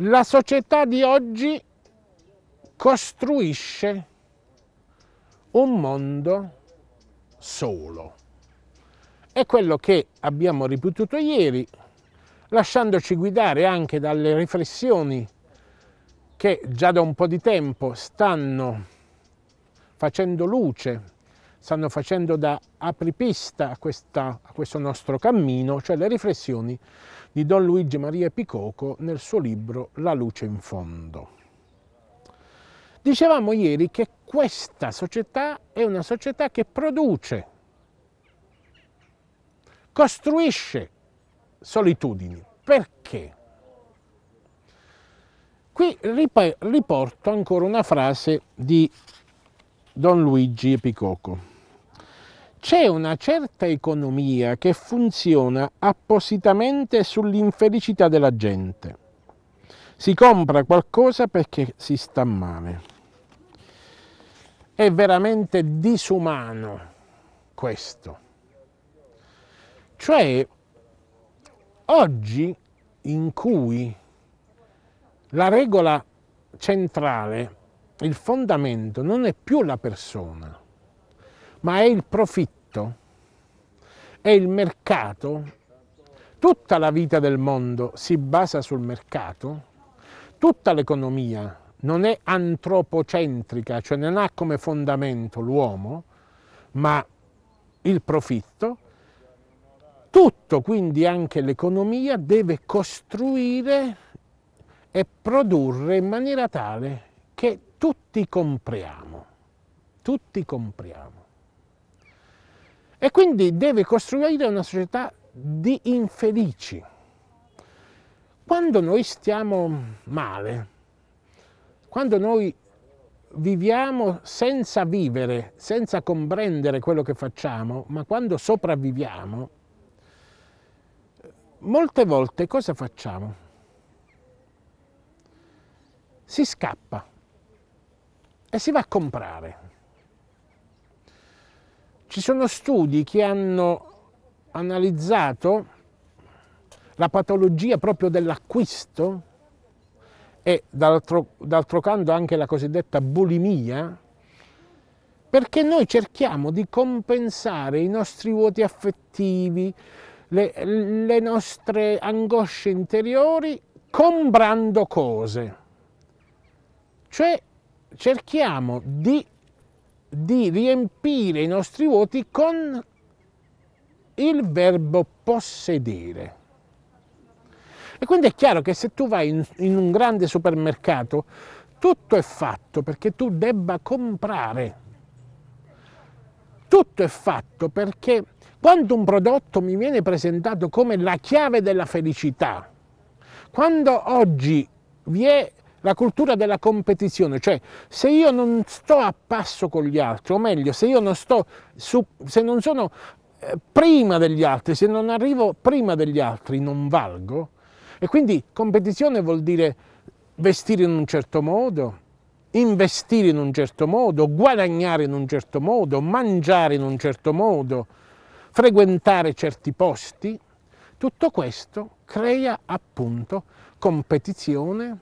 La società di oggi costruisce un mondo solo. È quello che abbiamo ripetuto ieri, lasciandoci guidare anche dalle riflessioni che già da un po' di tempo stanno facendo luce, stanno facendo da apripista a, questa, a questo nostro cammino, cioè le riflessioni di Don Luigi Maria Picoco nel suo libro La luce in fondo. Dicevamo ieri che questa società è una società che produce, costruisce solitudini. Perché? Qui riporto ancora una frase di Don Luigi Epicocco. C'è una certa economia che funziona appositamente sull'infelicità della gente. Si compra qualcosa perché si sta male. È veramente disumano questo. Cioè, oggi in cui la regola centrale, il fondamento, non è più la persona, ma è il profitto mercato. E il mercato, tutta la vita del mondo si basa sul mercato, tutta l'economia non è antropocentrica, cioè non ha come fondamento l'uomo, ma il profitto, tutto, quindi anche l'economia, deve costruire e produrre in maniera tale che tutti compriamo, tutti compriamo e quindi deve costruire una società di infelici. Quando noi stiamo male, quando noi viviamo senza vivere, senza comprendere quello che facciamo, ma quando sopravviviamo, molte volte cosa facciamo? Si scappa e si va a comprare. Ci sono studi che hanno analizzato la patologia proprio dell'acquisto e d'altro, canto anche la cosiddetta bulimia, perché noi cerchiamo di compensare i nostri vuoti affettivi, le, le nostre angosce interiori comprando cose. Cioè cerchiamo di di riempire i nostri voti con il verbo possedere. E quindi è chiaro che se tu vai in, in, un grande supermercato, tutto è fatto perché tu debba comprare. Tutto è fatto perché quando un prodotto mi viene presentato come la chiave della felicità, quando oggi vi è la cultura della competizione, cioè se io non sto a passo con gli altri, o meglio, se io non sto su, se non sono eh, prima degli altri, se non arrivo prima degli altri non valgo. E quindi competizione vuol dire vestire in un certo modo, investire in un certo modo, guadagnare in un certo modo, mangiare in un certo modo, frequentare certi posti. Tutto questo crea appunto competizione,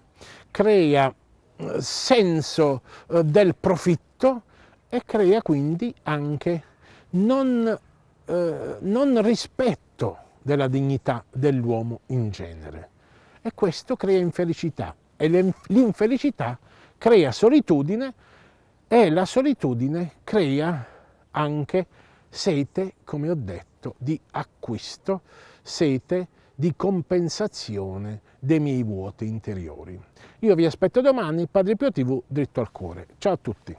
crea eh, senso eh, del profitto e crea quindi anche non, eh, non rispetto della dignità dell'uomo in genere. E questo crea infelicità e l'infelicità crea solitudine e la solitudine crea anche sete, come ho detto, di acquisto, sete di compensazione dei miei vuoti interiori. Io vi aspetto domani, Padre Pio TV, dritto al cuore. Ciao a tutti!